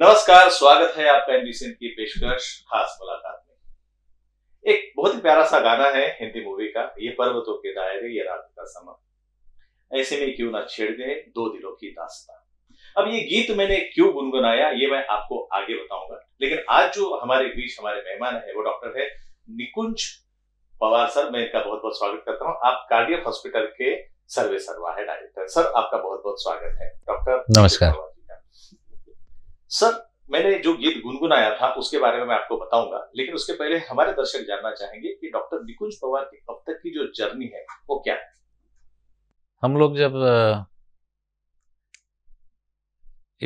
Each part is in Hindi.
नमस्कार स्वागत है आपका एनबीसीएन की पेशकश खास मुलाकात में एक बहुत ही प्यारा सा गाना है हिंदी मूवी का ये पर्वतों के दायरे ये रात का समय ऐसे में क्यों ना छेड़ दे दो दिलों की दास्ता अब ये गीत मैंने क्यों गुनगुनाया ये मैं आपको आगे बताऊंगा लेकिन आज जो हमारे बीच हमारे मेहमान है वो डॉक्टर है निकुंज पवार सर मैं इनका बहुत बहुत स्वागत करता हूँ आप कार्डियक हॉस्पिटल के सर्वे सर्वा है डायरेक्टर सर आपका बहुत बहुत स्वागत है डॉक्टर नमस्कार सर मैंने जो गीत गुनगुनाया था उसके बारे में मैं आपको बताऊंगा लेकिन उसके पहले हमारे दर्शक जानना चाहेंगे कि डॉक्टर निकुंज पवार की अब तक की जो जर्नी है वो क्या है हम लोग जब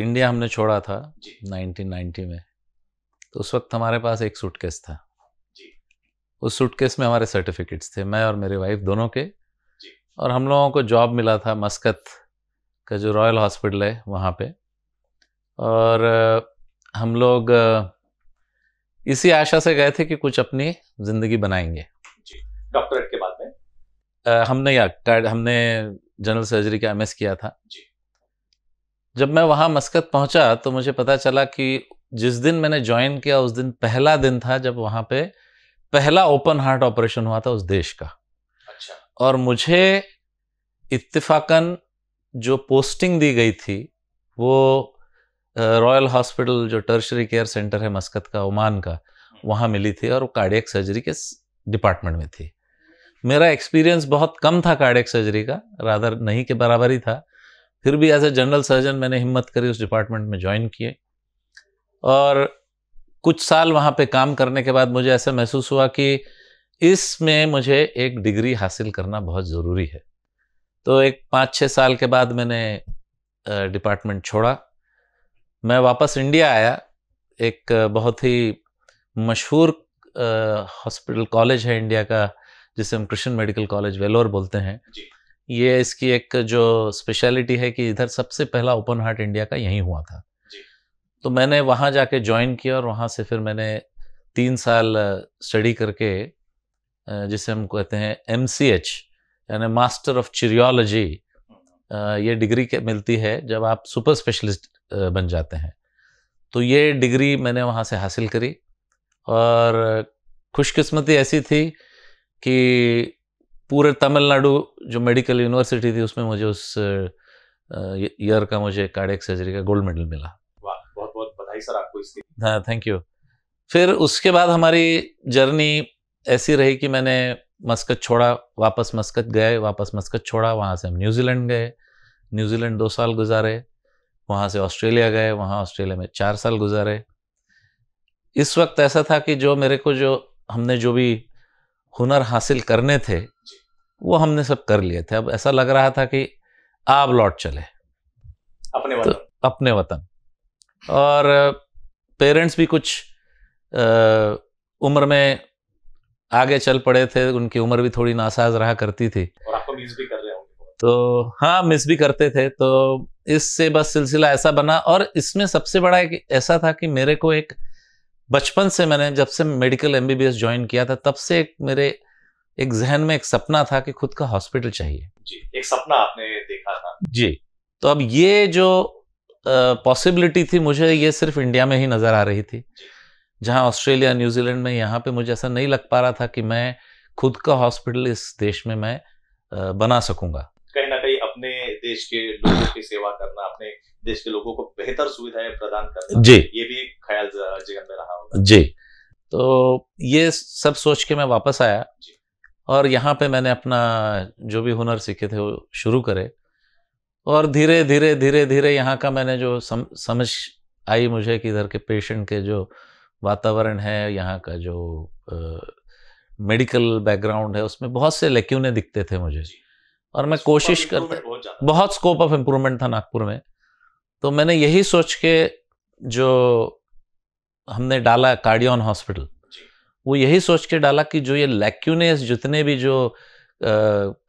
इंडिया हमने छोड़ा था 1990 में तो उस वक्त हमारे पास एक सूटकेस था उस सूटकेस में हमारे सर्टिफिकेट्स थे मैं और मेरे वाइफ दोनों के और हम लोगों को जॉब मिला था मस्कत का जो रॉयल हॉस्पिटल है वहाँ पे और हम लोग इसी आशा से गए थे कि कुछ अपनी ज़िंदगी बनाएंगे डॉक्टरेट के बाद में हमने या हमने जनरल सर्जरी का एस किया था जी। जब मैं वहां मस्कत पहुंचा तो मुझे पता चला कि जिस दिन मैंने ज्वाइन किया उस दिन पहला दिन था जब वहां पे पहला ओपन हार्ट ऑपरेशन हुआ था उस देश का अच्छा और मुझे इत्तेफाकन जो पोस्टिंग दी गई थी वो रॉयल हॉस्पिटल जो टर्शरी केयर सेंटर है मस्कत का ओमान का वहाँ मिली थी और वो कार्डियक सर्जरी के डिपार्टमेंट में थी मेरा एक्सपीरियंस बहुत कम था कार्डियक सर्जरी का रादर नहीं के बराबर ही था फिर भी एज ए जनरल सर्जन मैंने हिम्मत करी उस डिपार्टमेंट में ज्वाइन किए और कुछ साल वहाँ पे काम करने के बाद मुझे ऐसा महसूस हुआ कि इसमें मुझे एक डिग्री हासिल करना बहुत ज़रूरी है तो एक पाँच छः साल के बाद मैंने डिपार्टमेंट छोड़ा मैं वापस इंडिया आया एक बहुत ही मशहूर हॉस्पिटल कॉलेज है इंडिया का जिसे हम कृष्ण मेडिकल कॉलेज वेलोर बोलते हैं ये इसकी एक जो स्पेशलिटी है कि इधर सबसे पहला ओपन हार्ट इंडिया का यहीं हुआ था तो मैंने वहाँ जाके ज्वाइन किया और वहाँ से फिर मैंने तीन साल स्टडी करके जिसे हम कहते हैं एम यानी मास्टर ऑफ चिरियोलॉजी ये डिग्री के मिलती है जब आप सुपर स्पेशलिस्ट बन जाते हैं तो ये डिग्री मैंने वहाँ से हासिल करी और खुशकिस्मती ऐसी थी कि पूरे तमिलनाडु जो मेडिकल यूनिवर्सिटी थी उसमें मुझे उस ईयर का मुझे कार्डियक सर्जरी का गोल्ड मेडल मिला वाह बहुत बहुत बधाई सर आपको इसकी हाँ थैंक यू फिर उसके बाद हमारी जर्नी ऐसी रही कि मैंने मस्कत छोड़ा वापस मस्कत गए वापस मस्कत छोड़ा वहाँ से हम न्यूजीलैंड गए न्यूजीलैंड दो साल गुजारे वहाँ से ऑस्ट्रेलिया गए वहाँ ऑस्ट्रेलिया में चार साल गुजारे इस वक्त ऐसा था कि जो मेरे को जो हमने जो भी हुनर हासिल करने थे वो हमने सब कर लिए थे अब ऐसा लग रहा था कि आप लौट चले अपने तो वतन तो, अपने वतन और पेरेंट्स भी कुछ आ, उम्र में आगे चल पड़े थे उनकी उम्र भी थोड़ी नासाज रहा करती थी और आपको मिस भी कर रहे होंगे तो हाँ मिस भी करते थे तो इससे बस सिलसिला ऐसा बना और इसमें सबसे बड़ा एक ऐसा था कि मेरे को एक बचपन से मैंने जब से मेडिकल एम ज्वाइन किया था तब से एक मेरे एक जहन में एक सपना था कि खुद का हॉस्पिटल चाहिए जी एक सपना आपने देखा था जी तो अब ये जो पॉसिबिलिटी थी मुझे ये सिर्फ इंडिया में ही नज़र आ रही थी जहाँ ऑस्ट्रेलिया न्यूजीलैंड में यहाँ पे मुझे ऐसा नहीं लग पा रहा था कि मैं खुद का हॉस्पिटल इस देश में मैं बना सकूंगा अपने देश के लोगों की सेवा करना अपने देश के लोगों को बेहतर सुविधाएं प्रदान करना जी ये भी एक ख्याल जीवन में रहा होगा जी तो ये सब सोच के मैं वापस आया और यहाँ पे मैंने अपना जो भी हुनर सीखे थे वो शुरू करे और धीरे धीरे धीरे धीरे यहाँ का मैंने जो सम, समझ आई मुझे कि इधर के पेशेंट के जो वातावरण है यहाँ का जो मेडिकल बैकग्राउंड है उसमें बहुत से लेक्यूने दिखते थे मुझे और मैं कोशिश करता बहुत, बहुत स्कोप ऑफ इम्प्रूवमेंट था नागपुर में तो मैंने यही सोच के जो हमने डाला कार्डियन हॉस्पिटल वो यही सोच के डाला कि जो ये लैक्यूनेस जितने भी जो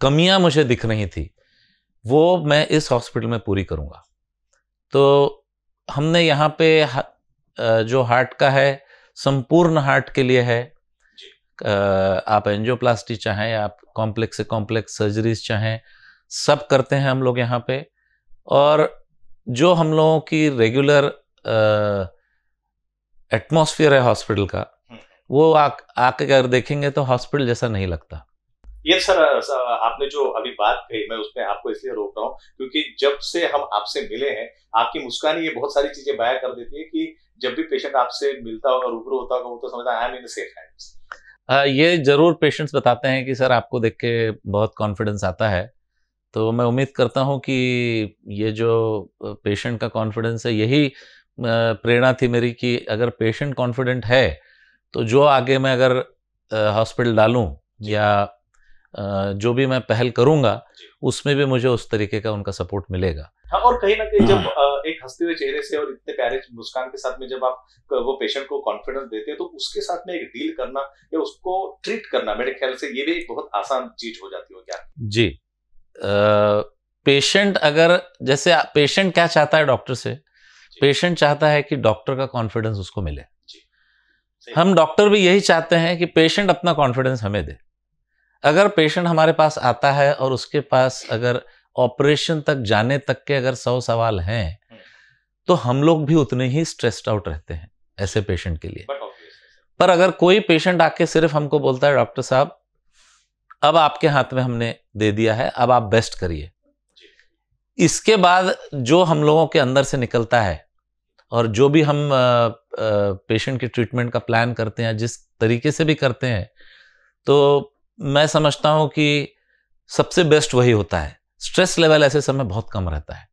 कमियां मुझे दिख रही थी वो मैं इस हॉस्पिटल में पूरी करूंगा तो हमने यहाँ पे हा, जो हार्ट का है संपूर्ण हार्ट के लिए है आप एंजियोप्लास्टी चाहें आप कॉम्प्लेक्स से कॉम्प्लेक्स सर्जरीज चाहें सब करते हैं हम लोग यहाँ पे और जो हम लोगों की रेगुलर एटमॉस्फेयर है हॉस्पिटल का हम्म। वो आके अगर देखेंगे तो हॉस्पिटल जैसा नहीं लगता ये सर आपने जो अभी बात कही मैं उसमें आपको इसलिए रोक रहा हूँ क्योंकि जब से हम आपसे मिले हैं आपकी मुस्कान ये बहुत सारी चीजें बाया कर देती है कि जब भी पेशेंट आपसे मिलता होगा रूबरू होता होगा वो तो समझता है I am in safe hands हाँ, ये ज़रूर पेशेंट्स बताते हैं कि सर आपको देख के बहुत कॉन्फिडेंस आता है तो मैं उम्मीद करता हूँ कि ये जो पेशेंट का कॉन्फिडेंस है यही प्रेरणा थी मेरी कि अगर पेशेंट कॉन्फिडेंट है तो जो आगे मैं अगर हॉस्पिटल डालूँ या जो भी मैं पहल करूंगा उसमें भी मुझे उस तरीके का उनका सपोर्ट मिलेगा हाँ और कहीं ना कहीं जब हाँ। एक हंसते हुए चेहरे से और इतने प्यारे मुस्कान के साथ में जब आप वो पेशेंट को कॉन्फिडेंस देते हैं तो उसके साथ में एक डील करना या उसको ट्रीट करना मेरे ख्याल से ये भी एक बहुत आसान चीज हो जाती हो क्या जी पेशेंट अगर जैसे पेशेंट क्या चाहता है डॉक्टर से पेशेंट चाहता है कि डॉक्टर का कॉन्फिडेंस उसको मिले हम डॉक्टर भी यही चाहते हैं कि पेशेंट अपना कॉन्फिडेंस हमें दे अगर पेशेंट हमारे पास आता है और उसके पास अगर ऑपरेशन तक जाने तक के अगर सौ सवाल हैं हम्म। तो हम लोग भी उतने ही स्ट्रेस्ड आउट रहते हैं ऐसे पेशेंट के लिए पर अगर कोई पेशेंट आके सिर्फ हमको बोलता है डॉक्टर साहब अब आपके हाथ में हमने दे दिया है अब आप बेस्ट करिए इसके बाद जो हम लोगों के अंदर से निकलता है और जो भी हम पेशेंट के ट्रीटमेंट का प्लान करते हैं जिस तरीके से भी करते हैं तो मैं समझता हूँ कि सबसे बेस्ट वही होता है स्ट्रेस लेवल ऐसे समय बहुत कम रहता है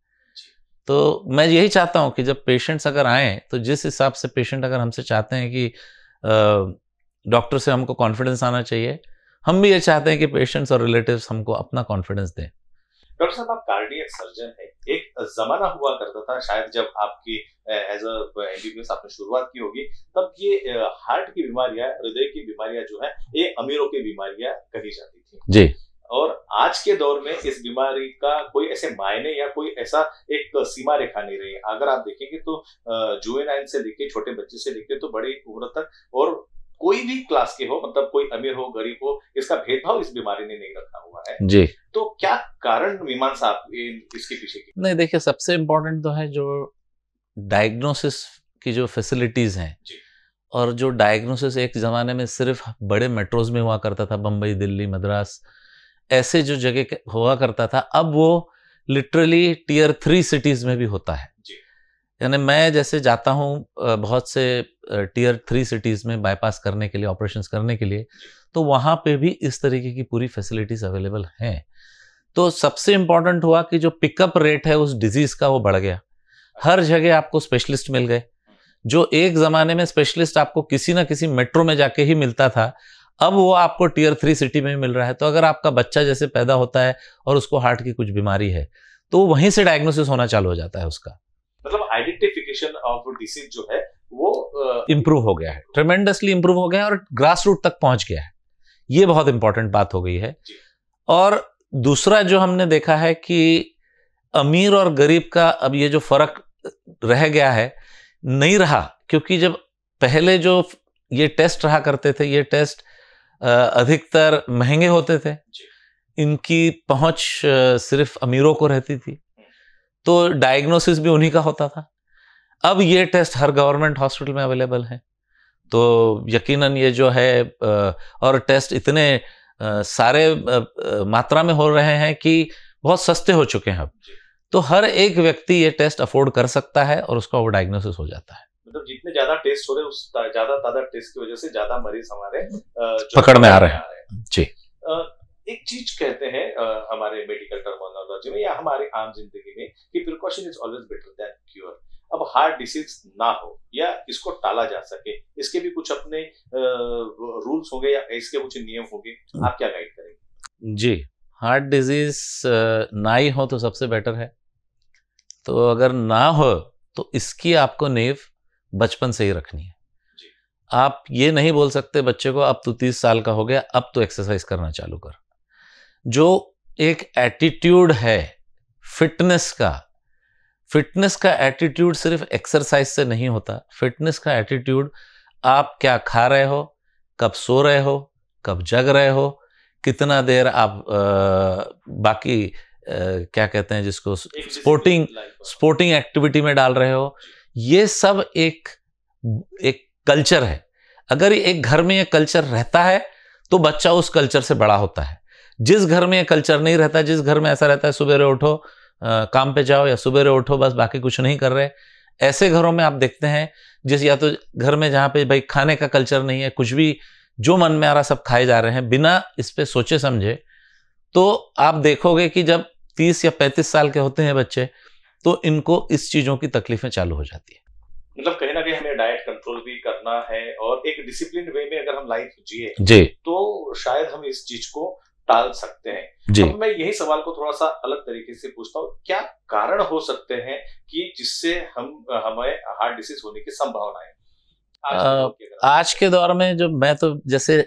तो मैं यही चाहता हूँ कि जब पेशेंट्स अगर आएँ तो जिस हिसाब से पेशेंट अगर हमसे चाहते हैं कि डॉक्टर से हमको कॉन्फिडेंस आना चाहिए हम भी ये चाहते हैं कि पेशेंट्स और रिलेटिव्स हमको अपना कॉन्फिडेंस दें डॉक्टर साहब आप कार्डियक सर्जन है एक जमाना हुआ करता था शायद जब आपकी एज अ एमबीबीएस आपने शुरुआत की होगी तब ये हार्ट की बीमारियां हृदय की बीमारियां जो है ये अमीरों की बीमारियां कही जाती थी जी और आज के दौर में इस बीमारी का कोई ऐसे मायने या कोई ऐसा एक सीमा रेखा नहीं रही अगर आप देखेंगे तो जुए नाइन से लेके छोटे बच्चे से लेके तो बड़ी उम्र तक और कोई भी क्लास के हो मतलब कोई अमीर हो गरीब हो इसका भेदभाव इस बीमारी ने नहीं रखा हुआ है जी तो क्या कारण विमान साहब इसके पीछे की? नहीं देखिए सबसे इम्पोर्टेंट तो है जो डायग्नोसिस की जो फैसिलिटीज हैं और जो डायग्नोसिस एक ज़माने में सिर्फ बड़े मेट्रोज में हुआ करता था बम्बई दिल्ली मद्रास ऐसे जो जगह हुआ करता था अब वो लिटरली टीयर थ्री सिटीज़ में भी होता है यानी मैं जैसे जाता हूँ बहुत से टीयर थ्री सिटीज़ में बाईपास करने के लिए ऑपरेशन करने के लिए तो वहाँ पे भी इस तरीके की पूरी फैसिलिटीज़ अवेलेबल हैं तो सबसे इम्पॉर्टेंट हुआ कि जो पिकअप रेट है उस डिजीज़ का वो बढ़ गया हर जगह आपको स्पेशलिस्ट मिल गए जो एक ज़माने में स्पेशलिस्ट आपको किसी ना किसी मेट्रो में जाके ही मिलता था अब वो आपको टीयर थ्री सिटी में मिल रहा है तो अगर आपका बच्चा जैसे पैदा होता है और उसको हार्ट की कुछ बीमारी है तो वहीं से डायग्नोसिस होना चालू हो जाता है उसका आइडेंटिफिकेशन ऑफ डिसीज जो है वो इम्प्रूव हो गया है ट्रेमेंडसली इम्प्रूव हो गया है और ग्रास रूट तक पहुंच गया है ये बहुत इंपॉर्टेंट बात हो गई है और दूसरा जो हमने देखा है कि अमीर और गरीब का अब ये जो फर्क रह गया है नहीं रहा क्योंकि जब पहले जो ये टेस्ट रहा करते थे ये टेस्ट अधिकतर महंगे होते थे इनकी पहुंच सिर्फ अमीरों को रहती थी तो डायग्नोसिस भी उन्हीं का होता था अब ये टेस्ट हर गवर्नमेंट हॉस्पिटल में अवेलेबल है तो यकीनन ये जो है और टेस्ट इतने सारे मात्रा में हो रहे हैं कि बहुत सस्ते हो चुके हैं अब तो हर एक व्यक्ति ये टेस्ट अफोर्ड कर सकता है और उसका वो डायग्नोसिस हो जाता है मतलब जितने ज्यादा टेस्ट हो रहे उस ज्यादा ज्यादा टेस्ट की वजह से ज्यादा मरीज हमारे पकड़ में आ रहे हैं जी एक चीज कहते हैं हमारे मेडिकल टर्म टेक्नोलॉजी में या हमारे आम जिंदगी में कि precaution is always better than cure अब हार्ट डिसीज ना हो या इसको टाला जा सके इसके भी कुछ अपने रूल्स होंगे या इसके कुछ नियम होंगे हम्म। आप क्या गाइड करेंगे जी हार्ट डिजीज ना ही हो तो सबसे बेटर है तो अगर ना हो तो इसकी आपको नेव बचपन से ही रखनी है आप ये नहीं बोल सकते बच्चे को अब तो तीस साल का हो गया अब तो एक्सरसाइज करना चालू कर जो एक एटीट्यूड है फिटनेस का फिटनेस का एटीट्यूड सिर्फ एक्सरसाइज से नहीं होता फिटनेस का एटीट्यूड आप क्या खा रहे हो कब सो रहे हो कब जग रहे हो कितना देर आप आ, बाकी आ, क्या कहते हैं जिसको स्पोर्टिंग स्पोर्टिंग एक्टिविटी में डाल रहे हो ये सब एक एक कल्चर है अगर एक घर में ये कल्चर रहता है तो बच्चा उस कल्चर से बड़ा होता है जिस घर में ये कल्चर नहीं रहता जिस घर में ऐसा रहता है सुबेरे उठो आ, काम पे जाओ या सुबेरे उठो बस बाकी कुछ नहीं कर रहे ऐसे घरों में आप देखते हैं जिस या तो घर में जहाँ पे भाई खाने का कल्चर नहीं है कुछ भी जो मन में आ रहा सब खाए जा रहे हैं बिना इस पर सोचे समझे तो आप देखोगे कि जब तीस या पैंतीस साल के होते हैं बच्चे तो इनको इस चीज़ों की तकलीफें चालू हो जाती है मतलब कहीं ना कहीं हमें डाइट कंट्रोल भी करना है और एक डिसिप्लिन वे में अगर हम लाइफ जिए जी तो शायद हम इस चीज को टाल सकते हैं जी अब मैं यही सवाल को थोड़ा सा अलग तरीके से पूछता हूँ क्या कारण हो सकते हैं कि जिससे हम हमें हार्ट डिसीज होने की संभावना है आज, आज के दौर में जो मैं तो जैसे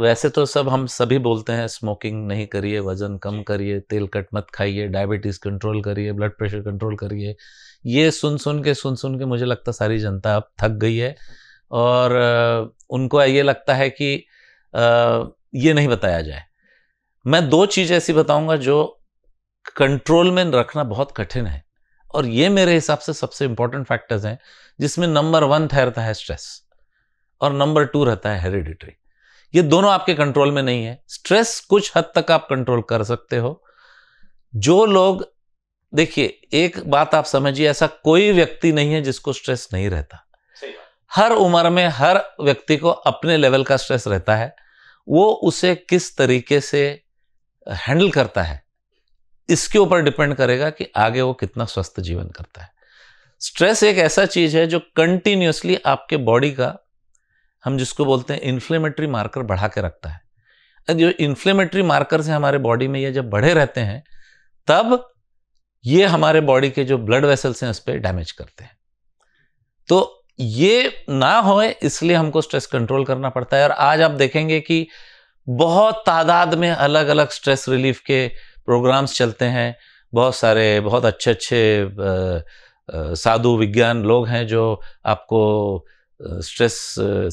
वैसे तो सब हम सभी बोलते हैं स्मोकिंग नहीं करिए वजन कम करिए तेल कट मत खाइए डायबिटीज़ कंट्रोल करिए ब्लड प्रेशर कंट्रोल करिए ये सुन सुन के सुन सुन के मुझे लगता सारी जनता अब थक गई है और उनको ये लगता है कि ये नहीं बताया जाए मैं दो चीज़ ऐसी बताऊंगा जो कंट्रोल में रखना बहुत कठिन है और ये मेरे हिसाब से सबसे इंपॉर्टेंट फैक्टर्स हैं जिसमें नंबर वन ठहरता है स्ट्रेस और नंबर टू रहता है हेरिडिटरी ये दोनों आपके कंट्रोल में नहीं है स्ट्रेस कुछ हद तक आप कंट्रोल कर सकते हो जो लोग देखिए एक बात आप समझिए ऐसा कोई व्यक्ति नहीं है जिसको स्ट्रेस नहीं रहता हर उम्र में हर व्यक्ति को अपने लेवल का स्ट्रेस रहता है वो उसे किस तरीके से हैंडल करता है इसके ऊपर डिपेंड करेगा कि आगे वो कितना स्वस्थ जीवन करता है स्ट्रेस एक ऐसा चीज है जो कंटिन्यूसली आपके बॉडी का हम जिसको बोलते हैं इन्फ्लेमेटरी मार्कर बढ़ा के रखता है जो इन्फ्लेमेटरी मार्कर से हमारे बॉडी में ये जब बढ़े रहते हैं तब ये हमारे बॉडी के जो ब्लड वेसल्स हैं उस पर डैमेज करते हैं तो ये ना होए इसलिए हमको स्ट्रेस कंट्रोल करना पड़ता है और आज आप देखेंगे कि बहुत तादाद में अलग अलग स्ट्रेस रिलीफ के प्रोग्राम्स चलते हैं बहुत सारे बहुत अच्छे अच्छे साधु विज्ञान लोग हैं जो आपको स्ट्रेस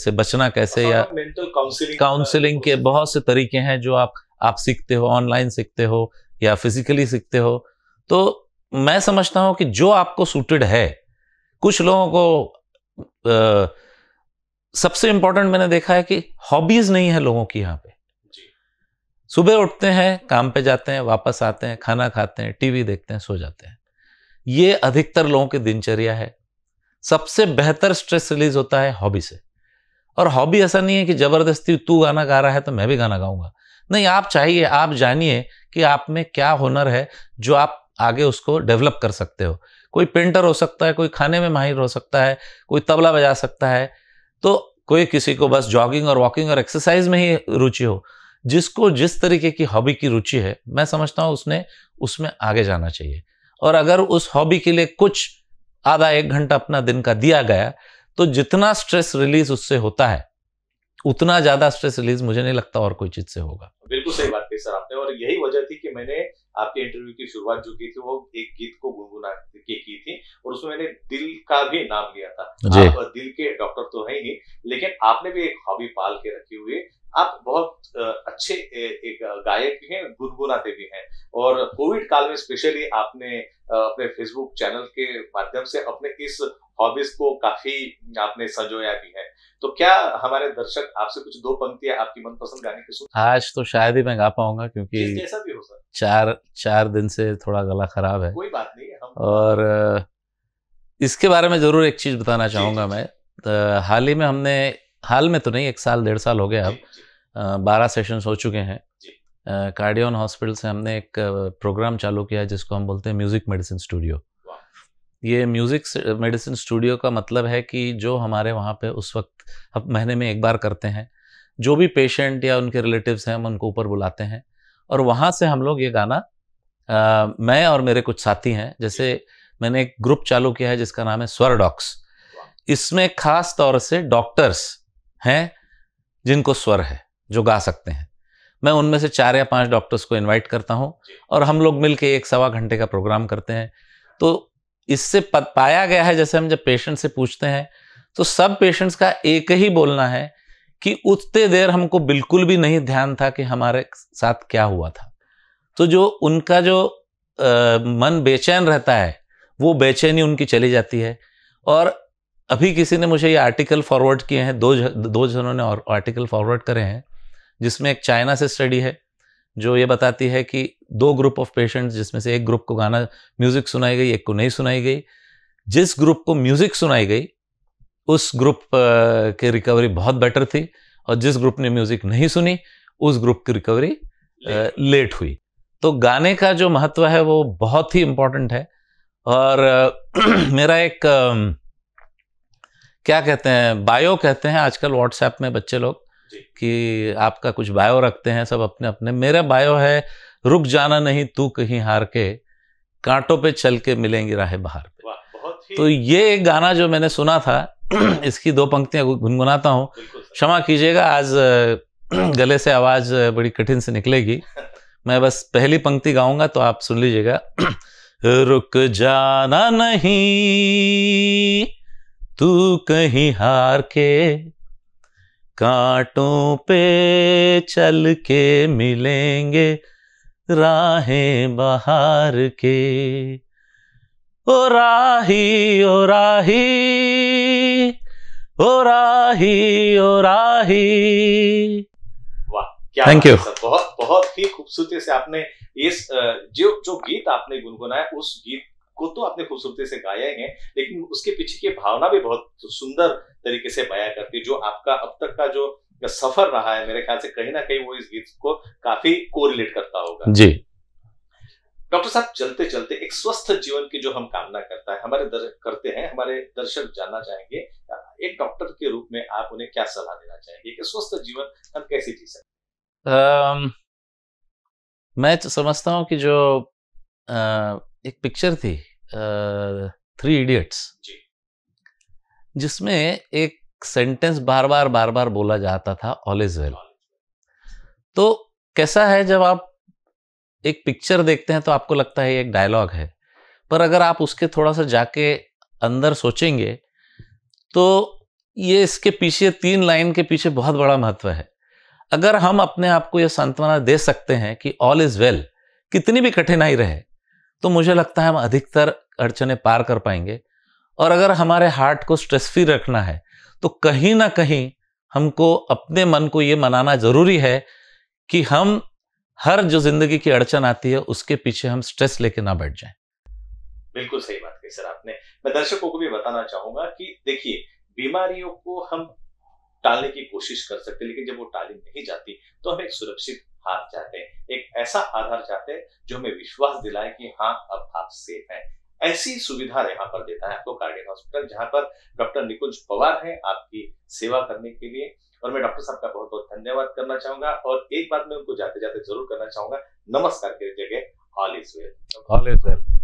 से बचना कैसे हाँ, या हाँ, काउंसलिंग के बहुत से तरीके हैं जो आप आप सीखते हो ऑनलाइन सीखते हो या फिजिकली सीखते हो तो मैं समझता हूं कि जो आपको सूटेड है कुछ लोगों को आ, सबसे इंपॉर्टेंट मैंने देखा है कि हॉबीज नहीं है लोगों की यहाँ पे सुबह उठते हैं काम पे जाते हैं वापस आते हैं खाना खाते हैं टीवी देखते हैं सो जाते हैं ये अधिकतर लोगों की दिनचर्या है सबसे बेहतर स्ट्रेस रिलीज होता है हॉबी से और हॉबी ऐसा नहीं है कि जबरदस्ती तू गाना गा रहा है तो मैं भी गाना गाऊंगा नहीं आप चाहिए आप जानिए कि आप में क्या हुनर है जो आप आगे उसको डेवलप कर सकते हो कोई पेंटर हो सकता है कोई खाने में माहिर हो सकता है कोई तबला बजा सकता है तो कोई किसी को बस जॉगिंग और वॉकिंग और एक्सरसाइज में ही रुचि हो जिसको जिस तरीके की हॉबी की रुचि है मैं समझता हूँ उसने उसमें आगे जाना चाहिए और अगर उस हॉबी के लिए कुछ आधा एक घंटा अपना दिन का दिया गया तो जितना स्ट्रेस रिलीज उससे होता है उतना ज्यादा स्ट्रेस रिलीज मुझे नहीं लगता और कोई चीज से होगा बिल्कुल सही बात कही सर आपने और यही वजह थी कि मैंने आपके इंटरव्यू की शुरुआत जो की थी वो एक गीत को गुनगुना के की थी और उसमें मैंने दिल का भी नाम लिया था आप दिल के डॉक्टर तो है ही लेकिन आपने भी एक हॉबी पाल के रखी हुई आप बहुत अच्छे एक गायक भी हैं गुनगुनाते भी हैं और कोविड काल में स्पेशली आपने अपने फेसबुक चैनल के माध्यम से अपने इस हॉबीज को काफी आपने सजोया भी है तो क्या हमारे दर्शक आपसे कुछ दो पंक्तियां आपकी मनपसंद गाने की सुन आज तो शायद ही मैं गा पाऊंगा क्योंकि जैसा भी हो सर चार चार दिन से थोड़ा गला खराब है कोई बात नहीं हम और इसके बारे में जरूर एक चीज बताना चाहूंगा मैं हाल ही में हमने हाल में तो नहीं एक साल डेढ़ साल हो गया अब बारह सेशन हो चुके हैं कार्डियन हॉस्पिटल से हमने एक प्रोग्राम चालू किया है जिसको हम बोलते हैं म्यूज़िक मेडिसिन स्टूडियो ये म्यूज़िक मेडिसिन स्टूडियो का मतलब है कि जो हमारे वहाँ पे उस वक्त हम महीने में एक बार करते हैं जो भी पेशेंट या उनके रिलेटिव्स हैं हम उनको ऊपर बुलाते हैं और वहाँ से हम लोग ये गाना आ, मैं और मेरे कुछ साथी हैं जैसे मैंने एक ग्रुप चालू किया है जिसका नाम है स्वर डॉक्स इसमें खास तौर से डॉक्टर्स हैं जिनको स्वर है जो गा सकते हैं मैं उनमें से चार या पांच डॉक्टर्स को इनवाइट करता हूं और हम लोग मिलके एक सवा घंटे का प्रोग्राम करते हैं तो इससे पाया गया है जैसे हम जब पेशेंट से पूछते हैं तो सब पेशेंट्स का एक ही बोलना है कि उतने देर हमको बिल्कुल भी नहीं ध्यान था कि हमारे साथ क्या हुआ था तो जो उनका जो आ, मन बेचैन रहता है वो बेचैनी उनकी चली जाती है और अभी किसी ने मुझे ये आर्टिकल फॉरवर्ड किए हैं दो ज, दो जनों ने और आर्टिकल फॉरवर्ड करे हैं जिसमें एक चाइना से स्टडी है जो ये बताती है कि दो ग्रुप ऑफ पेशेंट्स जिसमें से एक ग्रुप को गाना म्यूज़िक सुनाई गई एक को नहीं सुनाई गई जिस ग्रुप को म्यूज़िक सुनाई गई उस ग्रुप की रिकवरी बहुत बेटर थी और जिस ग्रुप ने म्यूज़िक नहीं सुनी उस ग्रुप की रिकवरी लेट, लेट हुई तो गाने का जो महत्व है वो बहुत ही इम्पोर्टेंट है और मेरा एक क्या कहते हैं बायो कहते हैं आजकल व्हाट्सएप में बच्चे लोग कि आपका कुछ बायो रखते हैं सब अपने अपने मेरा बायो है रुक जाना नहीं तू कहीं हार के कांटों पे चल के मिलेंगी राह बाहर पे तो ये गाना जो मैंने सुना था इसकी दो पंक्तियां गुनगुनाता हूँ क्षमा कीजिएगा आज गले से आवाज बड़ी कठिन से निकलेगी मैं बस पहली पंक्ति गाऊंगा तो आप सुन लीजिएगा रुक जाना नहीं तू कहीं हार के कांटों पे चल के मिलेंगे राहें बहार के ओ राही ओ राही ओ राही ओ राही वाह थैंक यू बहुत बहुत ही खूबसूरती से आपने इस जो जो गीत आपने गुनगुनाया उस गीत को तो आपने खूबसूरती से गाया ही है लेकिन उसके पीछे की भावना भी बहुत सुंदर तरीके से बयां करती जो आपका अब तक का जो सफर रहा है मेरे ख्याल से कहीं ना कहीं वो इस गीत को काफी कोरिलेट करता होगा जी डॉक्टर साहब चलते चलते एक स्वस्थ जीवन की जो हम कामना करता है हमारे दर, करते हैं हमारे दर्शक जानना चाहेंगे एक डॉक्टर के रूप में आप उन्हें क्या सलाह देना चाहेंगे कि स्वस्थ जीवन हम कैसे जी सकते मैं तो समझता हूँ कि जो आ, एक पिक्चर थी थ्री इडियट्स जिसमें एक सेंटेंस बार बार बार बार बोला जाता था ऑल इज वेल तो कैसा है जब आप एक पिक्चर देखते हैं तो आपको लगता है एक डायलॉग है पर अगर आप उसके थोड़ा सा जाके अंदर सोचेंगे तो ये इसके पीछे तीन लाइन के पीछे बहुत बड़ा महत्व है अगर हम अपने आप को यह सांत्वना दे सकते हैं कि ऑल इज वेल कितनी भी कठिनाई रहे तो मुझे लगता है हम अधिकतर अड़चने पार कर पाएंगे और अगर हमारे हार्ट को स्ट्रेस फ्री रखना है तो कहीं ना कहीं हमको अपने मन को ये मनाना ज़रूरी है कि हम हर जो जिंदगी की अड़चन आती है उसके पीछे हम स्ट्रेस लेके ना बैठ जाएं बिल्कुल सही बात कही सर आपने मैं दर्शकों को भी बताना चाहूंगा कि देखिए बीमारियों को हम टालने की कोशिश कर सकते लेकिन जब वो टाली नहीं जाती तो हम एक सुरक्षित आप चाहते हैं एक ऐसा आधार चाहते हैं जो हमें विश्वास दिलाए कि हाँ अब आप सेफ हैं ऐसी सुविधा यहाँ पर देता है आपको कार्डियन हॉस्पिटल जहाँ पर डॉक्टर निकुंज पवार हैं आपकी सेवा करने के लिए और मैं डॉक्टर साहब का बहुत बहुत धन्यवाद करना चाहूंगा और एक बात मैं उनको जाते जाते जरूर करना चाहूंगा नमस्कार के जगह all is well all is well